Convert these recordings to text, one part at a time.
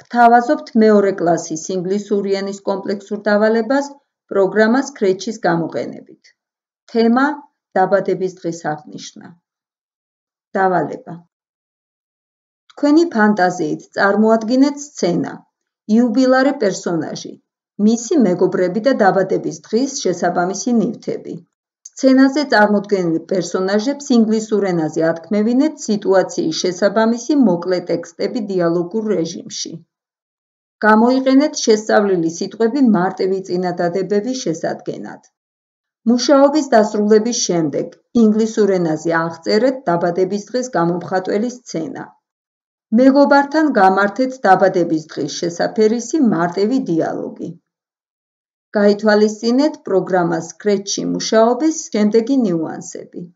გთავაზობთ მეორე კლასის ინგლისური ენის კომპლექსურ დავალებას პროგრამას Scratch-ის გამოყენებით. თემა: დაბადების დღის აღნიშვნა. დავალება: თქვენი ფანტაზიით წარმოადგინეთ სცენა. იუბილარე პერსონაჟი, მისი მეგობრები და დაბადების დღის შესაბამისი ნივთები. სცენაზე წარმოდგენილი პერსონაჟებს ინგლისურ ენაზე ათქმევინეთ სიტუაციის შესაბამისი მოკლე ტექსტები დიალოგურ რეჟიმში. გამოიყენეთ შესწავლილი სიტყვები მარტივი წინადადებების შესადგენად. მუშაობის დასრულების შემდეგ ინგლისურ ენაზე აღწერეთ დაბადების დღის გამომხატველი სცენა. მეგობართან გამართეთ დაბადების დღის შესაფერისი მარტივი დიალოგი. გაითვალისწინეთ პროგრამას Scratch-ში მუშაობის შემდეგი ნიუანსები.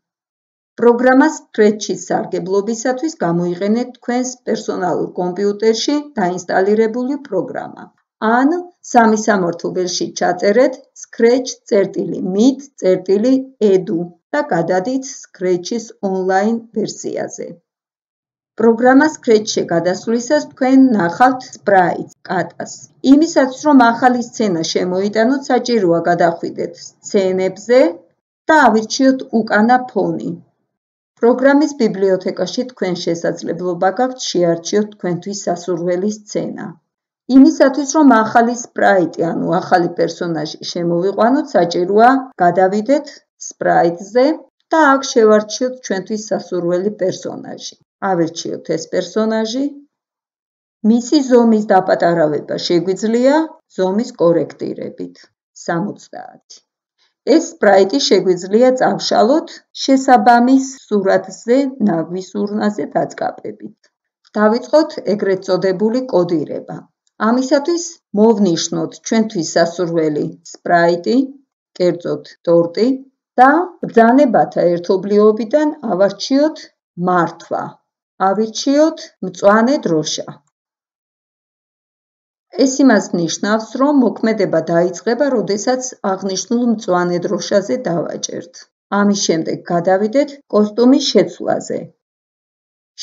პროგრამას Scratch-ის სარგებლობისათვის გამოიყენეთ თქვენს პერსონალურ კომპიუტერში დაინსტალირებული პროგრამა. ან სამი სამორთულში ჩაწერეთ scratch.meet.edu და გადადით Scratch-ის ონლაინ ვერსიაზე. პროგრამა Scratch-ში გადასვლისას თქვენ ნახავთ sprites, კატას. იმისათვის რომ ახალი სცენა შემოიტანოთ, საჭიროა გადახვიდეთ სცენებზე და ავირჩიოთ უკანა ფონი. პროგრამის ბიბლიოთეკაში თქვენ შესაძლებლობა გაქვთ შეარჩიოთ თქვენთვის სასურველი სცენა. იმისათვის რომ ახალი სპრაიტი, ანუ ახალი პერსონაჟი შემოვიყვანოთ, საჭიროა გადავიდეთ სპრაიტზე და აქ შევარჩიოთ ჩვენთვის სასურველი პერსონაჟი. ავირჩიოთ ეს პერსონაჟი. მისი ზომის დაპატარავება შეგვიძლია ზომის კორექტირებით. 70 ეს სპრაიტი შეგვიძლია წავშალოთ შესაბამის სურათზე ნაგვის ურნაზე დაწკაპებით. დავიწყოთ ეგრეთ წოდებული კოდირება. ამისათვის მოვნიშნოთ ჩვენთვის სასურველი სპრაიტი, კერძოდ ტორტი და ბძანებათა ერთობლიობიდან ავარჩიოთ მართვა. ავირჩიოთ მწوانه დროშა. ეს იმას ნიშნავს, რომ მოქმედება დაიწყება, როდესაც აღნიშნულ მწوانه დროშაზე დავაჭერთ. ამის შემდეგ გადავიდეთ კოსტუმის შეცვლაზე.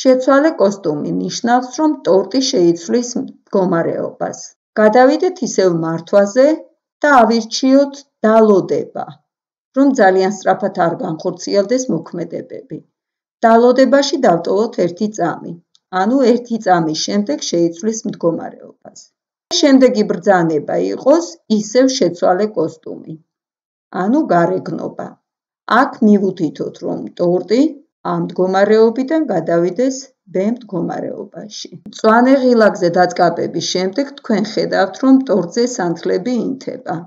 შეცვალე კოსტუმი ნიშნავს, რომ ტორტი შეიცვლის მდგომარეობას. გადავიდეთ ისევ მართვაზე და ავირჩიოთ დალოდება, რომ ძალიან სწრაფად არ განხორციელდეს მოქმედებები. დალოდებაში დავტოვოთ 1 წამი, ანუ 1 წამის შემდეგ შეიცვლის მდგომარეობა. შემდეგი ბრძანება იყოს ისევ შეცვალე კოსტუმი. ანუ გარეგნობა. აქ მივუთითოთ, რომ ტორტი ამ მდგომარეობიდან გადავიდეს ბემ მდგომარეობაში. მწვანე ღილაკზე დაწკაპების შემდეგ თქვენ ხედავთ, რომ ტორძე სანთლები ინთება.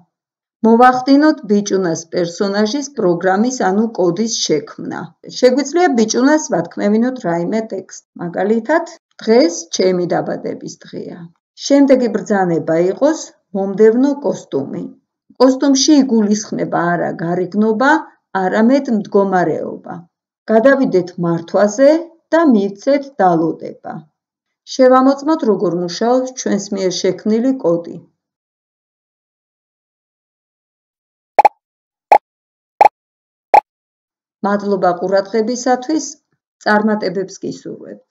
მოვახდინოთ ბიჭუნას პერსონაჟის პროგრამის ანუ კოდის შექმნა. შეგვიძლია ბიჭუნას ვათქმევინოთ რაიმე ტექსტი. მაგალითად, დღეს ჩემი დაბადების დღეა. შემდეგი ბრძანება იყოს მომდევნო კოსტუმი. კოსტუმში იგულისხმება არა გარეგნობა, არამედ მდგომარეობა. გადავიდეთ მართვაზე და მივცეთ დალოდება. შევამოწმოთ როგორ მუშაობს ჩვენს მიერ შექმნილი კოდი. მადლობა ყურადღებისათვის. წარმატებებს გისურვებთ.